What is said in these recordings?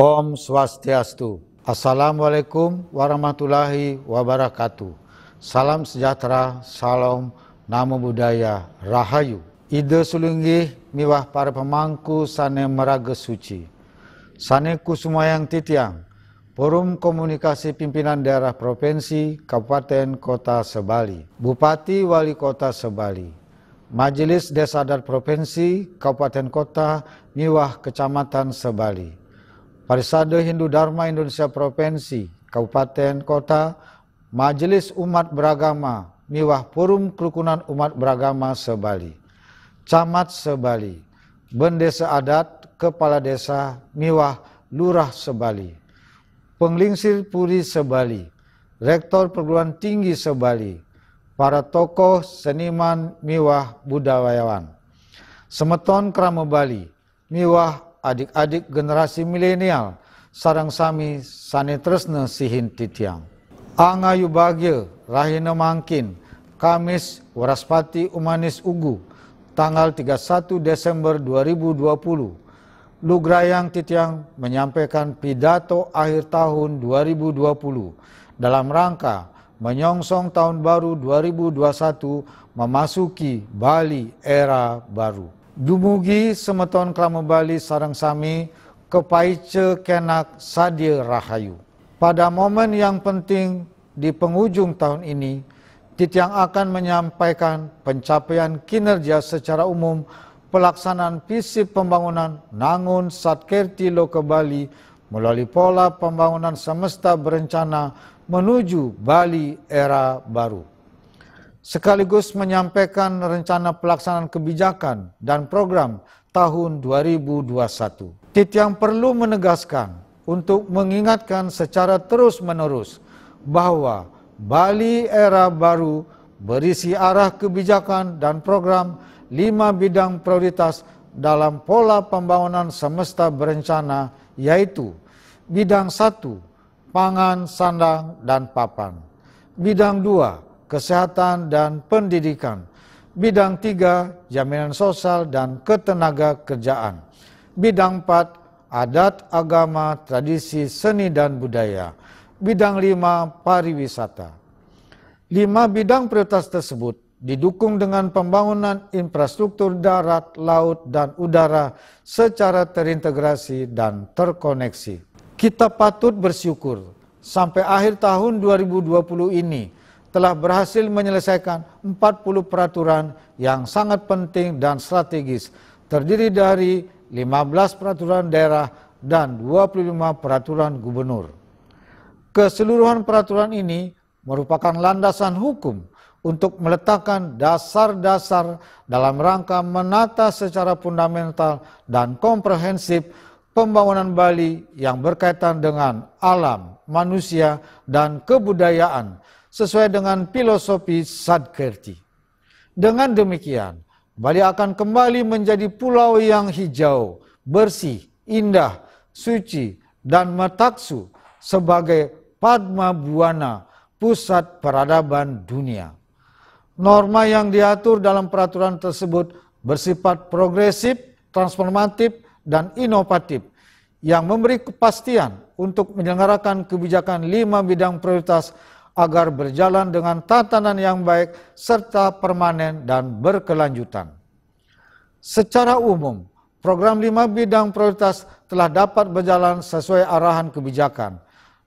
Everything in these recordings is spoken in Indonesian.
Om Swastiastu. Assalamualaikum warahmatullahi wabarakatuh. Salam sejahtera, salam, namo buddhaya, rahayu. Ide sulunggih miwah para pemangku sane meraga suci. Sane yang titiang. Forum Komunikasi Pimpinan Daerah Provinsi, Kabupaten, Kota Sebali, Bupati Wali Kota Sebali, Majelis Desa dan Provinsi, Kabupaten Kota, Miwah, Kecamatan Sebali, Parisade Hindu Dharma Indonesia Provinsi, Kabupaten, Kota, Majelis Umat Beragama, Miwah Purum Kerukunan Umat Beragama Sebali, Camat Sebali, Bendesa Adat, Kepala Desa, Miwah Lurah Sebali, Penglingsir Puri Sebali, Rektor Perguruan Tinggi Sebali, para tokoh, seniman, miwah, Budawayawan, Semeton Krama Bali, miwah adik-adik generasi milenial sarang sami sanitresne sihin titiang. Angayu bagya rahina mangkin Kamis Waraspati Umanis Ugu tanggal 31 Desember 2020 Lugrayang Titiang menyampaikan pidato akhir tahun 2020 dalam rangka menyongsong tahun baru 2021 memasuki Bali era baru dumugi semeton Bali sarang sami kepaice kenak sadie rahayu. Pada momen yang penting di penghujung tahun ini, Titiang akan menyampaikan pencapaian kinerja secara umum pelaksanaan visi pembangunan Nangun Satkerti Loka Bali melalui pola pembangunan semesta berencana menuju Bali era baru sekaligus menyampaikan rencana pelaksanaan kebijakan dan program tahun 2021. Tit yang perlu menegaskan untuk mengingatkan secara terus-menerus bahwa Bali era baru berisi arah kebijakan dan program lima bidang prioritas dalam pola pembangunan semesta berencana yaitu bidang satu pangan, sandang, dan papan. Bidang dua kesehatan, dan pendidikan. Bidang Tiga jaminan sosial dan ketenaga kerjaan. Bidang Empat adat, agama, tradisi, seni, dan budaya. Bidang Lima pariwisata. Lima bidang prioritas tersebut didukung dengan pembangunan infrastruktur darat, laut, dan udara secara terintegrasi dan terkoneksi. Kita patut bersyukur sampai akhir tahun 2020 ini telah berhasil menyelesaikan 40 peraturan yang sangat penting dan strategis, terdiri dari 15 peraturan daerah dan 25 peraturan gubernur. Keseluruhan peraturan ini merupakan landasan hukum untuk meletakkan dasar-dasar dalam rangka menata secara fundamental dan komprehensif pembangunan Bali yang berkaitan dengan alam, manusia, dan kebudayaan sesuai dengan filosofi Sadkerti. Dengan demikian, Bali akan kembali menjadi pulau yang hijau, bersih, indah, suci, dan metaksu sebagai Padma Buana, pusat peradaban dunia. Norma yang diatur dalam peraturan tersebut bersifat progresif, transformatif, dan inovatif yang memberi kepastian untuk menyelenggarakan kebijakan lima bidang prioritas agar berjalan dengan tatanan yang baik serta permanen dan berkelanjutan. Secara umum, program lima bidang prioritas telah dapat berjalan sesuai arahan kebijakan.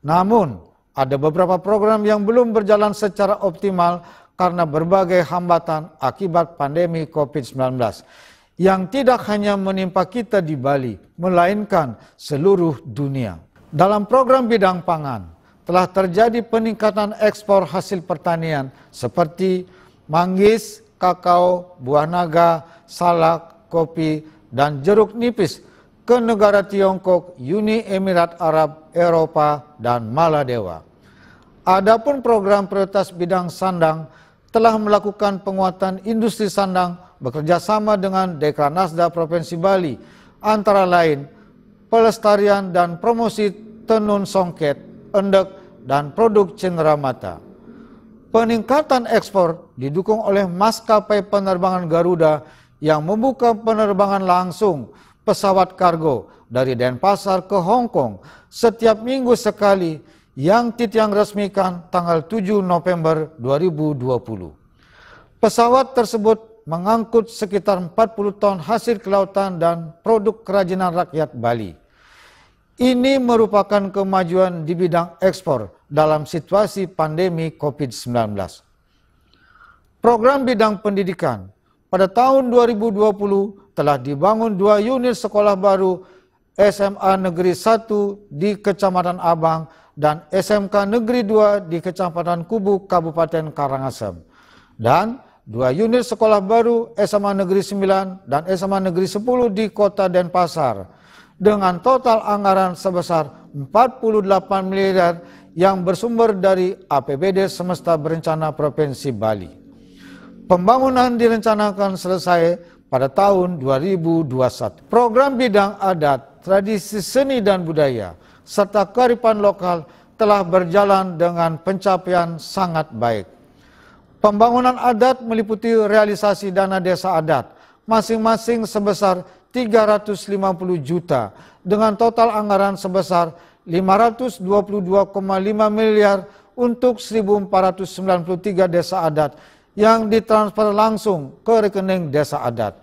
Namun, ada beberapa program yang belum berjalan secara optimal karena berbagai hambatan akibat pandemi COVID-19 yang tidak hanya menimpa kita di Bali, melainkan seluruh dunia. Dalam program bidang pangan, telah terjadi peningkatan ekspor hasil pertanian seperti manggis, kakao, buah naga, salak, kopi, dan jeruk nipis ke negara Tiongkok, Uni Emirat Arab, Eropa, dan Maladewa. Adapun program prioritas bidang sandang telah melakukan penguatan industri sandang bekerjasama dengan Dekranasda Provinsi Bali, antara lain pelestarian dan promosi tenun songket endek, dan produk mata Peningkatan ekspor didukung oleh maskapai penerbangan Garuda yang membuka penerbangan langsung pesawat kargo dari Denpasar ke Hong Kong setiap minggu sekali yang Titiang resmikan tanggal 7 November 2020. Pesawat tersebut mengangkut sekitar 40 ton hasil kelautan dan produk kerajinan rakyat Bali. Ini merupakan kemajuan di bidang ekspor dalam situasi pandemi COVID-19. Program bidang pendidikan pada tahun 2020 telah dibangun dua unit sekolah baru SMA Negeri 1 di Kecamatan Abang dan SMK Negeri 2 di Kecamatan Kubu, Kabupaten Karangasem. Dan dua unit sekolah baru SMA Negeri 9 dan SMA Negeri 10 di Kota Denpasar dengan total anggaran sebesar 48 miliar yang bersumber dari APBD Semesta Berencana Provinsi Bali. Pembangunan direncanakan selesai pada tahun 2021. Program bidang adat, tradisi seni dan budaya, serta kearifan lokal telah berjalan dengan pencapaian sangat baik. Pembangunan adat meliputi realisasi dana desa adat, masing-masing sebesar 350 juta dengan total anggaran sebesar 522,5 miliar untuk 1493 desa adat yang ditransfer langsung ke rekening desa adat.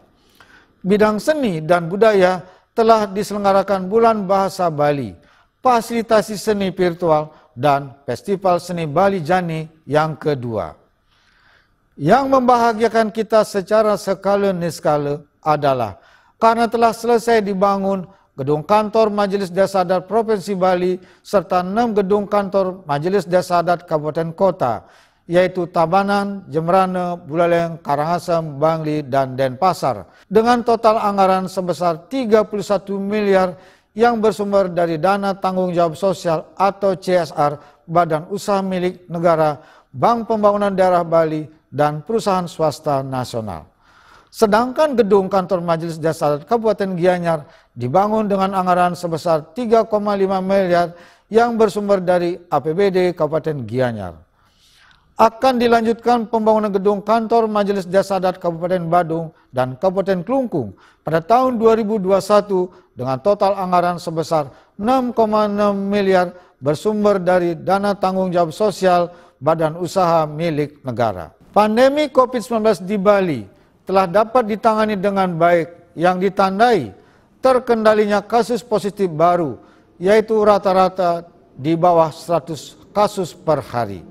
Bidang seni dan budaya telah diselenggarakan bulan bahasa Bali, fasilitasi seni virtual dan festival seni Bali Jani yang kedua. Yang membahagiakan kita secara sekali niskala adalah karena telah selesai dibangun gedung kantor Majelis Desa Adat Provinsi Bali serta enam gedung kantor Majelis Desa Adat Kabupaten Kota yaitu Tabanan, Jemrane, Buleleng, Karangasem, Bangli, dan Denpasar dengan total anggaran sebesar 31 miliar yang bersumber dari dana tanggung jawab sosial atau CSR Badan Usaha Milik Negara, Bank Pembangunan Daerah Bali, dan perusahaan swasta nasional. Sedangkan gedung kantor Majelis Dasar Kabupaten Gianyar dibangun dengan anggaran sebesar 3,5 miliar yang bersumber dari APBD Kabupaten Gianyar. Akan dilanjutkan pembangunan gedung kantor Majelis Dasadat Kabupaten Badung dan Kabupaten Klungkung pada tahun 2021 dengan total anggaran sebesar 6,6 miliar bersumber dari dana tanggung jawab sosial badan usaha milik negara. Pandemi COVID-19 di Bali telah dapat ditangani dengan baik yang ditandai terkendalinya kasus positif baru yaitu rata-rata di bawah 100 kasus per hari.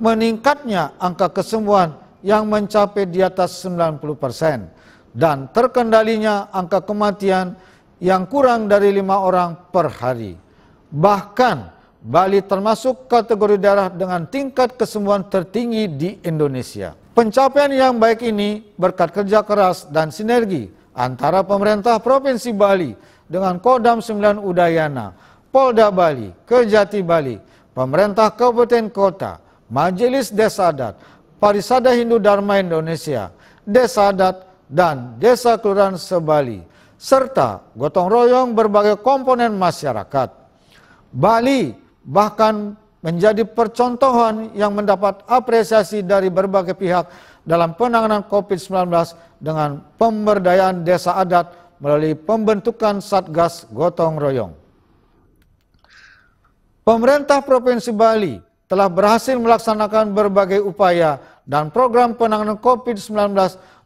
Meningkatnya angka kesembuhan yang mencapai di atas 90% persen dan terkendalinya angka kematian yang kurang dari lima orang per hari. Bahkan Bali termasuk kategori darah dengan tingkat kesembuhan tertinggi di Indonesia. Pencapaian yang baik ini berkat kerja keras dan sinergi antara pemerintah Provinsi Bali dengan Kodam 9 Udayana, Polda Bali, Kejati Bali, pemerintah Kabupaten Kota, Majelis Desadat, Parisada Hindu Dharma Indonesia, Desadat, dan Desa Kelurahan Sebali, serta gotong royong berbagai komponen masyarakat. Bali bahkan menjadi percontohan yang mendapat apresiasi dari berbagai pihak dalam penanganan COVID-19 dengan pemberdayaan desa adat melalui pembentukan Satgas Gotong Royong. Pemerintah Provinsi Bali telah berhasil melaksanakan berbagai upaya dan program penanganan COVID-19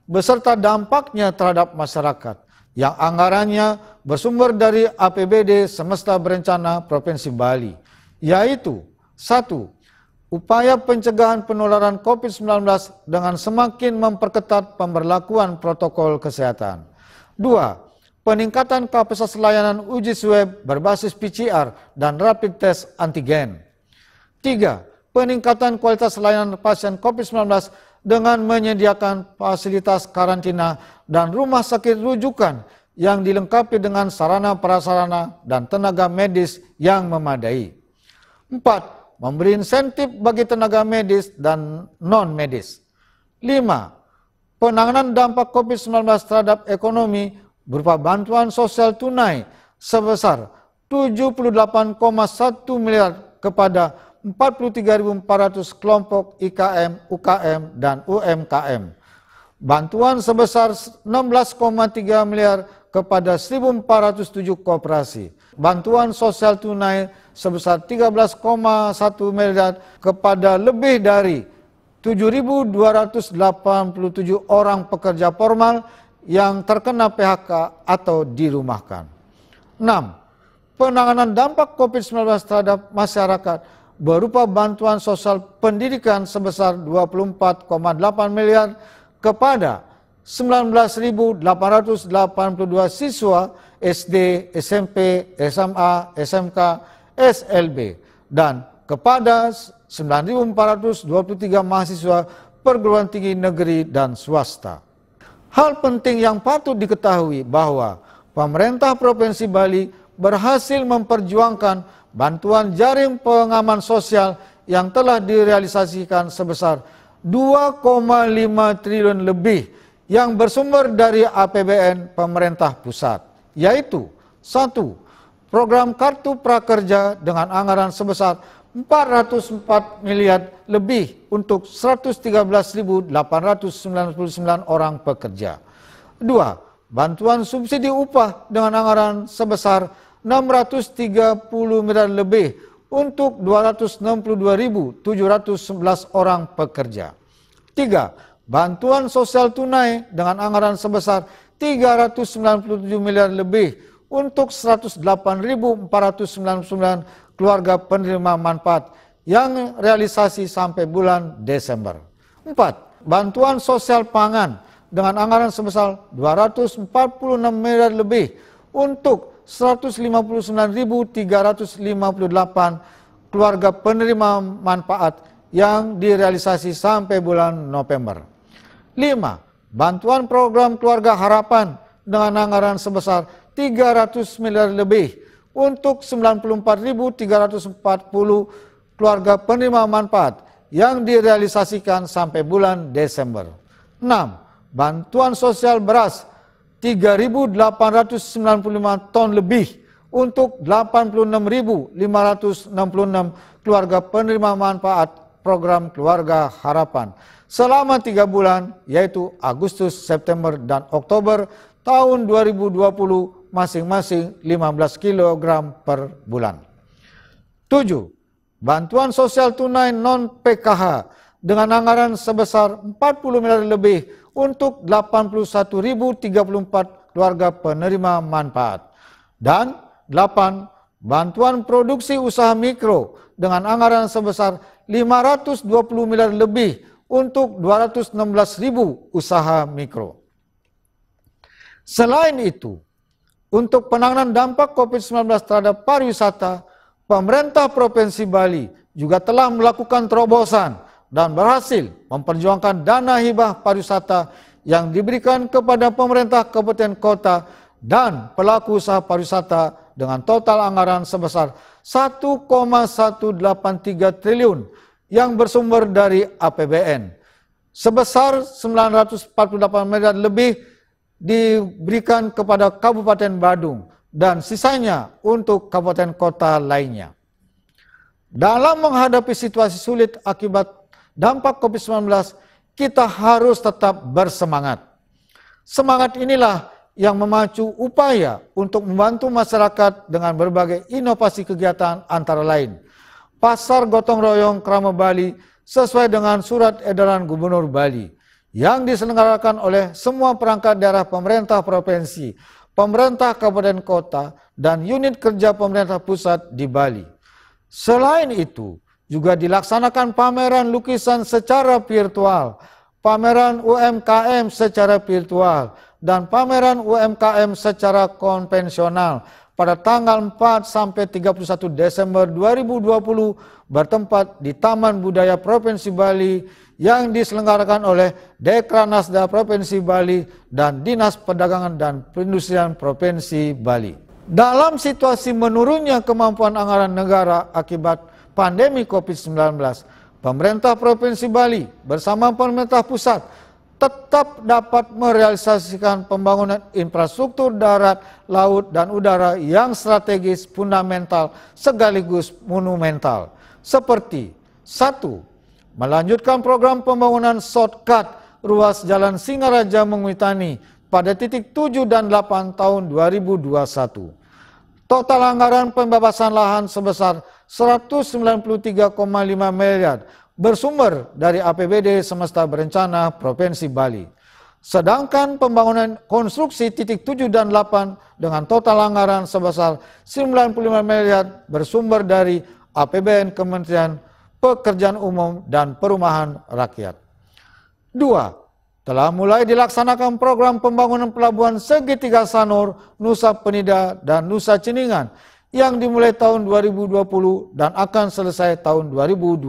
beserta dampaknya terhadap masyarakat yang anggarannya bersumber dari APBD Semesta Berencana Provinsi Bali, yaitu satu, upaya pencegahan penularan COVID-19 dengan semakin memperketat pemberlakuan protokol kesehatan. Dua, peningkatan kapasitas layanan uji swab berbasis PCR dan rapid test antigen. Tiga, peningkatan kualitas layanan pasien COVID-19 dengan menyediakan fasilitas karantina dan rumah sakit rujukan yang dilengkapi dengan sarana prasarana dan tenaga medis yang memadai. Empat, memberi insentif bagi tenaga medis dan non-medis. 5. Penanganan dampak COVID-19 terhadap ekonomi berupa bantuan sosial tunai sebesar 78,1 miliar kepada 43.400 kelompok IKM, UKM, dan UMKM. Bantuan sebesar 16,3 miliar kepada 1.407 kooperasi bantuan sosial tunai sebesar 13,1 miliar kepada lebih dari 7.287 orang pekerja formal yang terkena PHK atau dirumahkan. 6. Penanganan dampak COVID-19 terhadap masyarakat berupa bantuan sosial pendidikan sebesar 24,8 miliar kepada 19.882 siswa SD, SMP, SMA, SMK, SLB dan kepada 9.423 mahasiswa perguruan tinggi negeri dan swasta. Hal penting yang patut diketahui bahwa pemerintah Provinsi Bali berhasil memperjuangkan bantuan jaring pengaman sosial yang telah direalisasikan sebesar 2,5 triliun lebih yang bersumber dari APBN pemerintah pusat yaitu satu program kartu prakerja dengan anggaran sebesar 404 miliar lebih untuk 113.899 orang pekerja. Dua, bantuan subsidi upah dengan anggaran sebesar 630 miliar lebih untuk 262.711 orang pekerja. Tiga, bantuan sosial tunai dengan anggaran sebesar 397 miliar lebih untuk 108.499 keluarga penerima manfaat yang realisasi sampai bulan Desember. 4. Bantuan sosial pangan dengan anggaran sebesar 246 miliar lebih untuk 159.358 keluarga penerima manfaat yang direalisasi sampai bulan November. 5 Bantuan program Keluarga Harapan dengan anggaran sebesar 300 miliar lebih untuk 94.340 keluarga penerima manfaat yang direalisasikan sampai bulan Desember. 6. Bantuan sosial beras 3.895 ton lebih untuk 86.566 keluarga penerima manfaat program Keluarga Harapan selama tiga bulan yaitu Agustus, September, dan Oktober tahun 2020 masing-masing 15 kg per bulan. 7. Bantuan sosial tunai non-PKH dengan anggaran sebesar 40 miliar lebih untuk 81.034 keluarga penerima manfaat. Dan 8. Bantuan produksi usaha mikro dengan anggaran sebesar 520 miliar lebih untuk 216 ribu usaha mikro. Selain itu, untuk penanganan dampak COVID-19 terhadap pariwisata, pemerintah Provinsi Bali juga telah melakukan terobosan dan berhasil memperjuangkan dana hibah pariwisata yang diberikan kepada pemerintah kabupaten kota dan pelaku usaha pariwisata dengan total anggaran sebesar 1,183 triliun yang bersumber dari APBN. Sebesar 948 miliar lebih diberikan kepada Kabupaten Badung dan sisanya untuk kabupaten kota lainnya. Dalam menghadapi situasi sulit akibat dampak COVID-19, kita harus tetap bersemangat. Semangat inilah yang memacu upaya untuk membantu masyarakat dengan berbagai inovasi kegiatan antara lain – Pasar Gotong Royong Krama Bali sesuai dengan surat edaran Gubernur Bali yang diselenggarakan oleh semua perangkat daerah pemerintah provinsi, pemerintah kabupaten kota, dan unit kerja pemerintah pusat di Bali. Selain itu, juga dilaksanakan pameran lukisan secara virtual, pameran UMKM secara virtual, dan pameran UMKM secara konvensional pada tanggal 4 sampai 31 Desember 2020 bertempat di Taman Budaya Provinsi Bali yang diselenggarakan oleh Dekranasda Provinsi Bali dan Dinas Perdagangan dan Perindustrian Provinsi Bali. Dalam situasi menurunnya kemampuan anggaran negara akibat pandemi COVID-19, pemerintah Provinsi Bali bersama pemerintah pusat tetap dapat merealisasikan pembangunan infrastruktur darat, laut, dan udara yang strategis, fundamental, sekaligus monumental. Seperti satu, Melanjutkan program pembangunan shortcut ruas Jalan Singaraja Mengwitani pada titik 7 dan 8 tahun 2021. Total anggaran pembebasan lahan sebesar 193,5 miliar bersumber dari APBD Semesta Berencana Provinsi Bali. Sedangkan pembangunan konstruksi titik 7 dan 8 dengan total anggaran sebesar 95 miliar bersumber dari APBN Kementerian Pekerjaan Umum dan Perumahan Rakyat. Dua telah mulai dilaksanakan program pembangunan pelabuhan segitiga Sanur, Nusa Penida, dan Nusa Ceningan yang dimulai tahun 2020 dan akan selesai tahun 2022.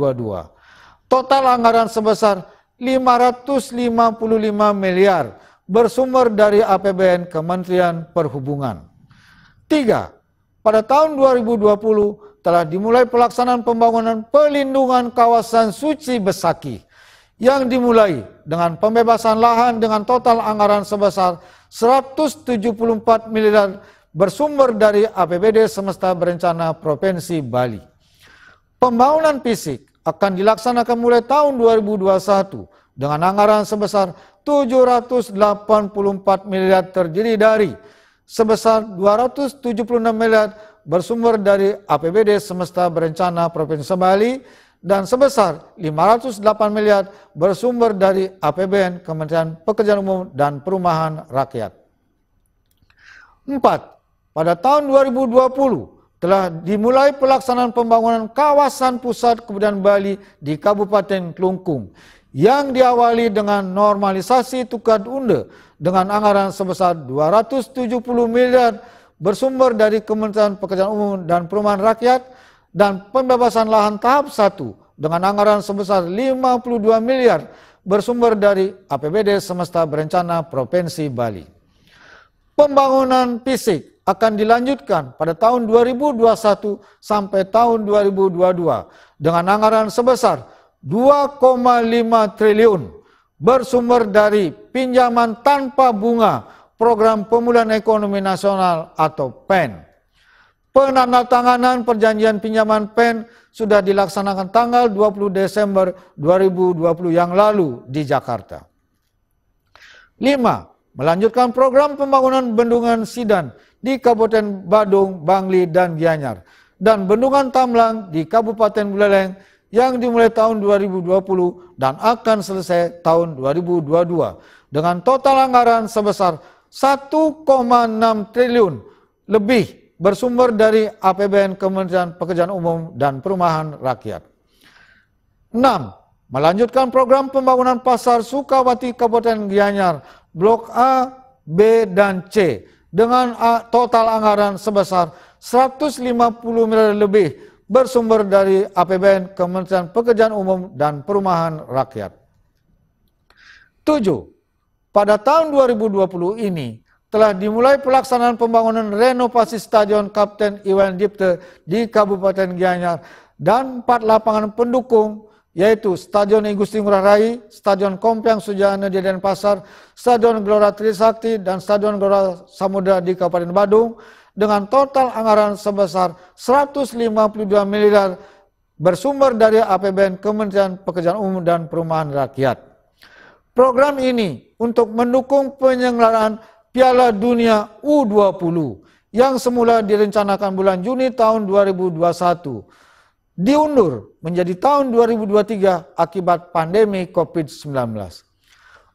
Total anggaran sebesar 555 miliar bersumber dari APBN Kementerian Perhubungan. Tiga, Pada tahun 2020 telah dimulai pelaksanaan pembangunan pelindungan kawasan suci Besaki yang dimulai dengan pembebasan lahan dengan total anggaran sebesar 174 miliar bersumber dari APBD Semesta Berencana Provinsi Bali. Pembangunan fisik akan dilaksanakan mulai tahun 2021 dengan anggaran sebesar 784 miliar terdiri dari sebesar 276 miliar bersumber dari APBD semesta berencana Provinsi Bali dan sebesar 508 miliar bersumber dari APBN Kementerian Pekerjaan Umum dan Perumahan Rakyat. 4. Pada tahun 2020, telah dimulai pelaksanaan pembangunan kawasan pusat kebudayaan Bali di Kabupaten Klungkung yang diawali dengan normalisasi tukar unde dengan anggaran sebesar 270 miliar bersumber dari Kementerian Pekerjaan Umum dan Perumahan Rakyat dan pembebasan lahan tahap 1 dengan anggaran sebesar 52 miliar bersumber dari APBD Semesta Berencana Provinsi Bali. Pembangunan fisik akan dilanjutkan pada tahun 2021 sampai tahun 2022 dengan anggaran sebesar 2,5 triliun bersumber dari pinjaman tanpa bunga Program Pemulihan Ekonomi Nasional atau PEN. Penandatanganan perjanjian pinjaman PEN sudah dilaksanakan tanggal 20 Desember 2020 yang lalu di Jakarta. 5 melanjutkan program pembangunan bendungan Sidan di Kabupaten Badung, Bangli, dan Gianyar, dan bendungan Tamlang di Kabupaten Buleleng yang dimulai tahun 2020 dan akan selesai tahun 2022 dengan total anggaran sebesar 1,6 triliun lebih bersumber dari APBN Kementerian Pekerjaan Umum dan Perumahan Rakyat. 6. Melanjutkan program pembangunan Pasar Sukawati Kabupaten Gianyar Blok A, B, dan C dengan total anggaran sebesar 150 miliar lebih bersumber dari APBN Kementerian Pekerjaan Umum dan Perumahan Rakyat. 7. Pada tahun 2020 ini telah dimulai pelaksanaan pembangunan renovasi Stadion Kapten Iwan Dipte di Kabupaten Gianyar dan empat lapangan pendukung yaitu Stadion Igusti Ngurah Rai, Stadion Kompiang Sujana di Denpasar, Stadion Gelora Trisakti, dan Stadion Gelora Samudra di Kabupaten Badung dengan total anggaran sebesar 152 miliar bersumber dari APBN Kementerian Pekerjaan Umum dan Perumahan Rakyat. Program ini untuk mendukung penyelenggaraan Piala Dunia U20 yang semula direncanakan bulan Juni tahun 2021 diundur menjadi tahun 2023 akibat pandemi COVID-19.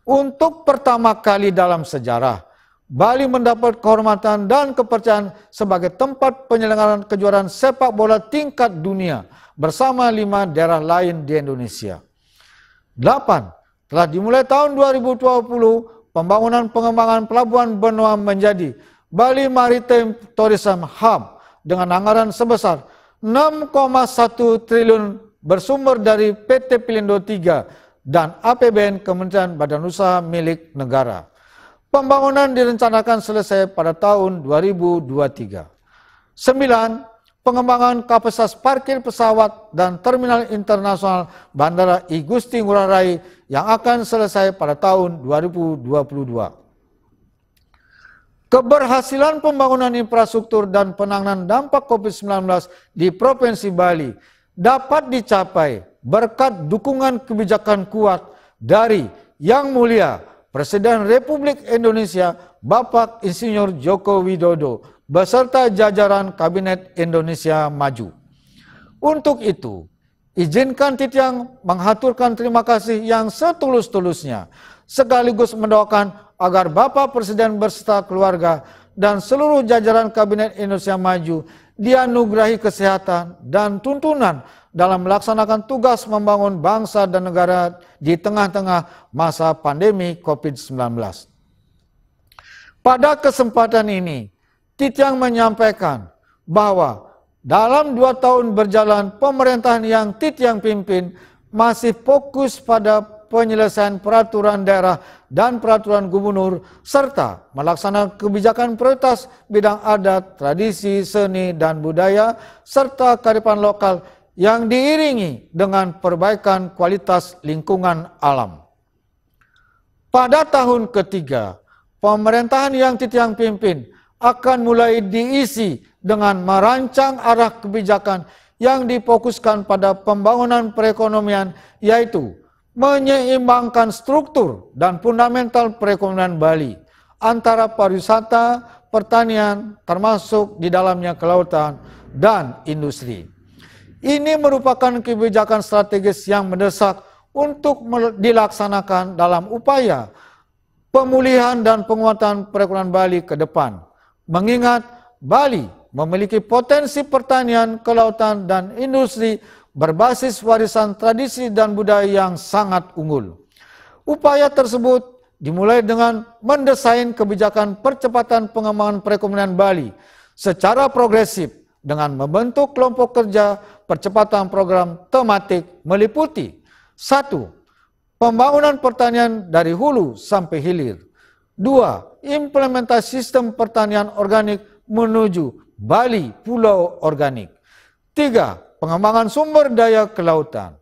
Untuk pertama kali dalam sejarah, Bali mendapat kehormatan dan kepercayaan sebagai tempat penyelenggaraan kejuaraan sepak bola tingkat dunia bersama lima daerah lain di Indonesia. 8. Telah dimulai tahun 2020, pembangunan pengembangan pelabuhan benua menjadi Bali Maritime Tourism Hub dengan anggaran sebesar 6,1 triliun bersumber dari PT Pelindo 3 dan APBN Kementerian Badan Usaha milik negara. Pembangunan direncanakan selesai pada tahun 2023. 9. Pengembangan kapasitas parkir pesawat dan terminal internasional Bandara I Gusti Ngurah Rai yang akan selesai pada tahun 2022. Keberhasilan pembangunan infrastruktur dan penanganan dampak COVID-19 di Provinsi Bali dapat dicapai berkat dukungan kebijakan kuat dari Yang Mulia Presiden Republik Indonesia Bapak Insinyur Joko Widodo beserta jajaran Kabinet Indonesia Maju. Untuk itu, izinkan Titiang menghaturkan terima kasih yang setulus-tulusnya sekaligus mendoakan agar Bapak Presiden berserta keluarga dan seluruh jajaran Kabinet Indonesia Maju dianugerahi kesehatan dan tuntunan dalam melaksanakan tugas membangun bangsa dan negara di tengah-tengah masa pandemi COVID-19. Pada kesempatan ini, Titiang menyampaikan bahwa dalam dua tahun berjalan pemerintahan yang Titiang pimpin masih fokus pada penyelesaian peraturan daerah dan peraturan gubernur, serta melaksanakan kebijakan prioritas bidang adat, tradisi, seni, dan budaya, serta kearifan lokal yang diiringi dengan perbaikan kualitas lingkungan alam. Pada tahun ketiga, pemerintahan yang Titiang pimpin akan mulai diisi dengan merancang arah kebijakan yang difokuskan pada pembangunan perekonomian, yaitu menyeimbangkan struktur dan fundamental perekonomian Bali antara pariwisata, pertanian, termasuk di dalamnya kelautan dan industri. Ini merupakan kebijakan strategis yang mendesak untuk dilaksanakan dalam upaya pemulihan dan penguatan perekonomian Bali ke depan. Mengingat Bali memiliki potensi pertanian, kelautan, dan industri berbasis warisan tradisi dan budaya yang sangat unggul. Upaya tersebut dimulai dengan mendesain kebijakan percepatan pengembangan perekonomian Bali secara progresif dengan membentuk kelompok kerja percepatan program tematik meliputi satu Pembangunan pertanian dari hulu sampai hilir dua Implementasi sistem pertanian organik menuju Bali Pulau Organik tiga pengembangan sumber daya kelautan.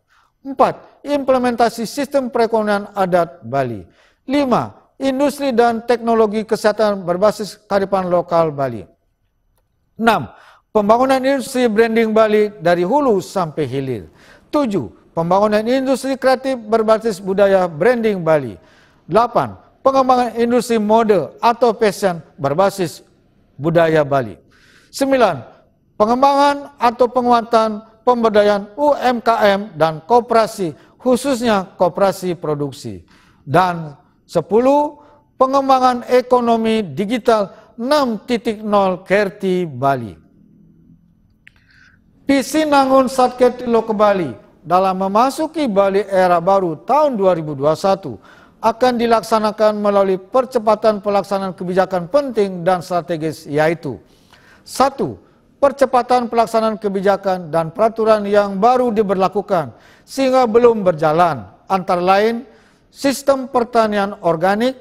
Empat, implementasi sistem perekonomian adat Bali. Lima, industri dan teknologi kesehatan berbasis kearifan lokal Bali. Enam, pembangunan industri branding Bali dari hulu sampai hilir. Tujuh, pembangunan industri kreatif berbasis budaya branding Bali. Delapan, pengembangan industri mode atau fashion berbasis budaya Bali. Sembilan, pengembangan atau penguatan pemberdayaan UMKM dan koperasi, khususnya koperasi produksi. Dan 10. Pengembangan ekonomi digital 6.0 Kerti Bali. PC Nangun Satketi ke Bali dalam memasuki Bali era baru tahun 2021 akan dilaksanakan melalui percepatan pelaksanaan kebijakan penting dan strategis yaitu 1 percepatan pelaksanaan kebijakan dan peraturan yang baru diberlakukan sehingga belum berjalan antara lain sistem pertanian organik,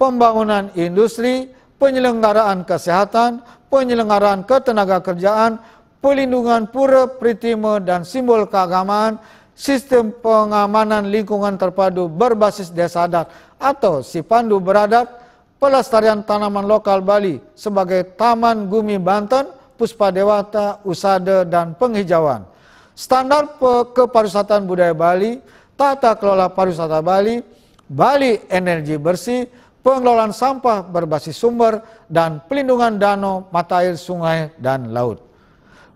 pembangunan industri, penyelenggaraan kesehatan, penyelenggaraan ketenaga kerjaan, pelindungan pura pritima dan simbol keagamaan, sistem pengamanan lingkungan terpadu berbasis desa adat atau Sipandu beradat, pelestarian tanaman lokal Bali sebagai Taman Gumi Banten, puspa dewata Usada, dan Penghijauan. Standar kepariwisataan budaya Bali, tata kelola pariwisata Bali, Bali energi bersih, pengelolaan sampah berbasis sumber, dan pelindungan danau, mata air, sungai, dan laut.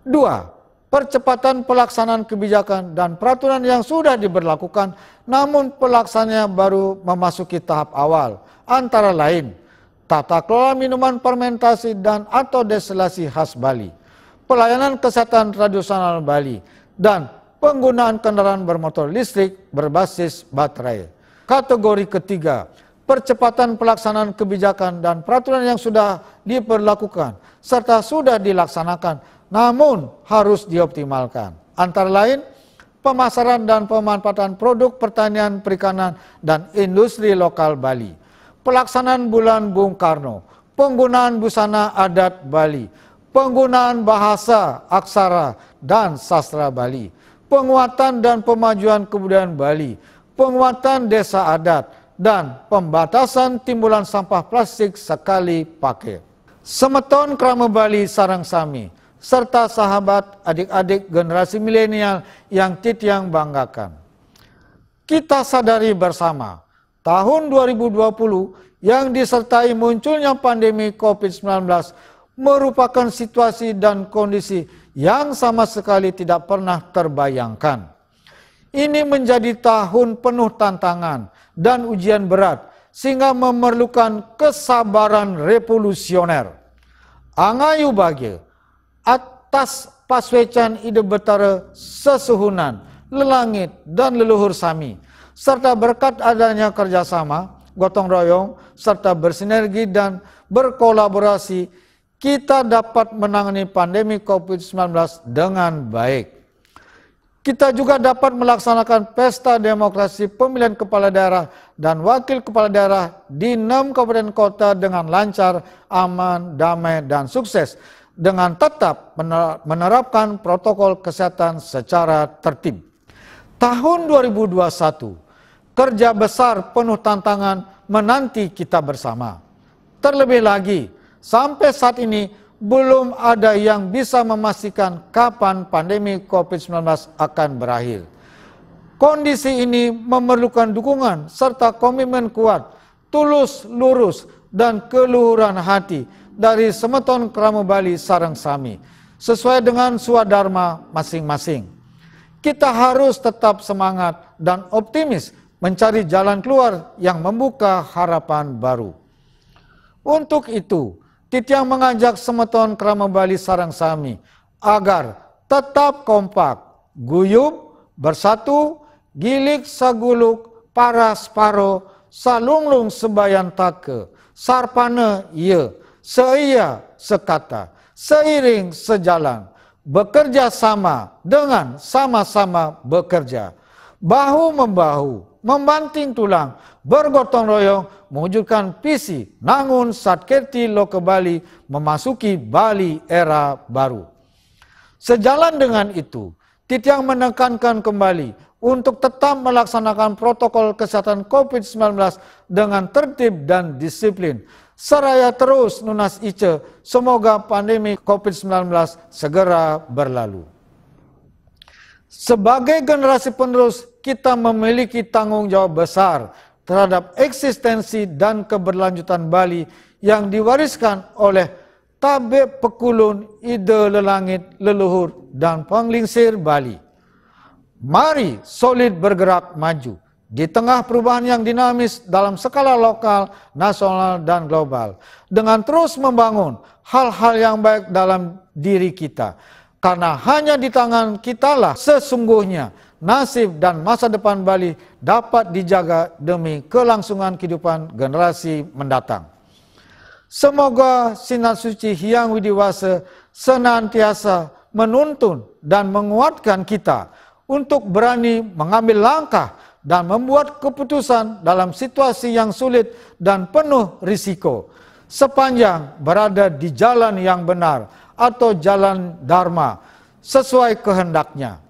Dua, percepatan pelaksanaan kebijakan dan peraturan yang sudah diberlakukan, namun pelaksananya baru memasuki tahap awal, antara lain – tata kelola minuman fermentasi dan atau destilasi khas Bali, pelayanan kesehatan tradisional Bali, dan penggunaan kendaraan bermotor listrik berbasis baterai. Kategori ketiga, percepatan pelaksanaan kebijakan dan peraturan yang sudah diperlakukan serta sudah dilaksanakan namun harus dioptimalkan. Antara lain, pemasaran dan pemanfaatan produk pertanian perikanan dan industri lokal Bali pelaksanaan bulan Bung Karno, penggunaan busana adat Bali, penggunaan bahasa, aksara, dan sastra Bali, penguatan dan pemajuan kebudayaan Bali, penguatan desa adat, dan pembatasan timbulan sampah plastik sekali pakai. Semeton Krama Bali Sarang Sami, serta sahabat adik-adik generasi milenial yang Titiang banggakan. Kita sadari bersama tahun 2020 yang disertai munculnya pandemi COVID-19 merupakan situasi dan kondisi yang sama sekali tidak pernah terbayangkan. Ini menjadi tahun penuh tantangan dan ujian berat sehingga memerlukan kesabaran revolusioner. Angayu bagi atas paswecan ide betara sesuhunan, lelangit dan leluhur sami serta berkat adanya kerjasama, gotong royong, serta bersinergi dan berkolaborasi, kita dapat menangani pandemi COVID-19 dengan baik. Kita juga dapat melaksanakan pesta demokrasi pemilihan kepala daerah dan wakil kepala daerah di enam kabupaten kota dengan lancar, aman, damai, dan sukses dengan tetap menerapkan protokol kesehatan secara tertib. Tahun 2021 kerja besar penuh tantangan menanti kita bersama. Terlebih lagi, sampai saat ini belum ada yang bisa memastikan kapan pandemi COVID-19 akan berakhir. Kondisi ini memerlukan dukungan serta komitmen kuat, tulus, lurus, dan keluhuran hati dari Semeton Kramo Bali Sarang Sami sesuai dengan swadharma masing-masing. Kita harus tetap semangat dan optimis mencari jalan keluar yang membuka harapan baru. Untuk itu, Titiang mengajak semeton kerama Bali Sarang Sami agar tetap kompak, guyub, bersatu, gilik saguluk, paras paro, salunglung sebayan take, sarpana ye, seia sekata, seiring sejalan, bekerja sama dengan sama-sama bekerja bahu membahu, membanting tulang, bergotong royong, mewujudkan visi Nangun lo Loke Bali memasuki Bali era baru. Sejalan dengan itu, Titiang menekankan kembali untuk tetap melaksanakan protokol kesehatan COVID-19 dengan tertib dan disiplin. Seraya terus Nunas Ice, semoga pandemi COVID-19 segera berlalu. Sebagai generasi penerus, kita memiliki tanggung jawab besar terhadap eksistensi dan keberlanjutan Bali yang diwariskan oleh Tabe Pekulun, Ide Lelangit, Leluhur, dan Panglingsir Bali. Mari solid bergerak maju di tengah perubahan yang dinamis dalam skala lokal, nasional, dan global, dengan terus membangun hal-hal yang baik dalam diri kita karena hanya di tangan kitalah sesungguhnya nasib dan masa depan Bali dapat dijaga demi kelangsungan kehidupan generasi mendatang. Semoga sinar suci Hyang Widiwasa senantiasa menuntun dan menguatkan kita untuk berani mengambil langkah dan membuat keputusan dalam situasi yang sulit dan penuh risiko. Sepanjang berada di jalan yang benar, atau jalan dharma sesuai kehendaknya.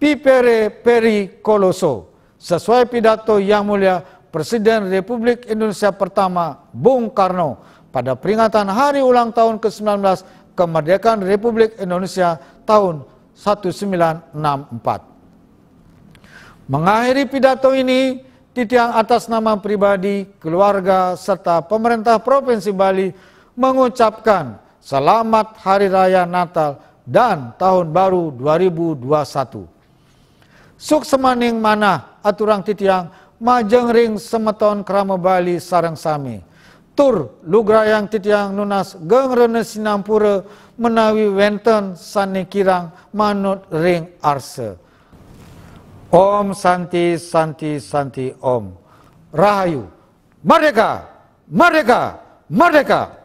Pipere Peri Koloso, sesuai pidato yang mulia Presiden Republik Indonesia pertama Bung Karno pada peringatan hari ulang tahun ke-19 kemerdekaan Republik Indonesia tahun 1964. Mengakhiri pidato ini, Titiang atas nama pribadi, keluarga, serta pemerintah Provinsi Bali mengucapkan Selamat Hari Raya Natal dan Tahun Baru 2021. Suksemaning mana aturang titiang majeng ring semeton krama Bali sarang sami. Tur lugrayang titiang nunas geng rene sinampura menawi wenten sani kirang manut ring arse. Om Santi Santi Santi Om. Rahayu. Merdeka! Merdeka! Merdeka!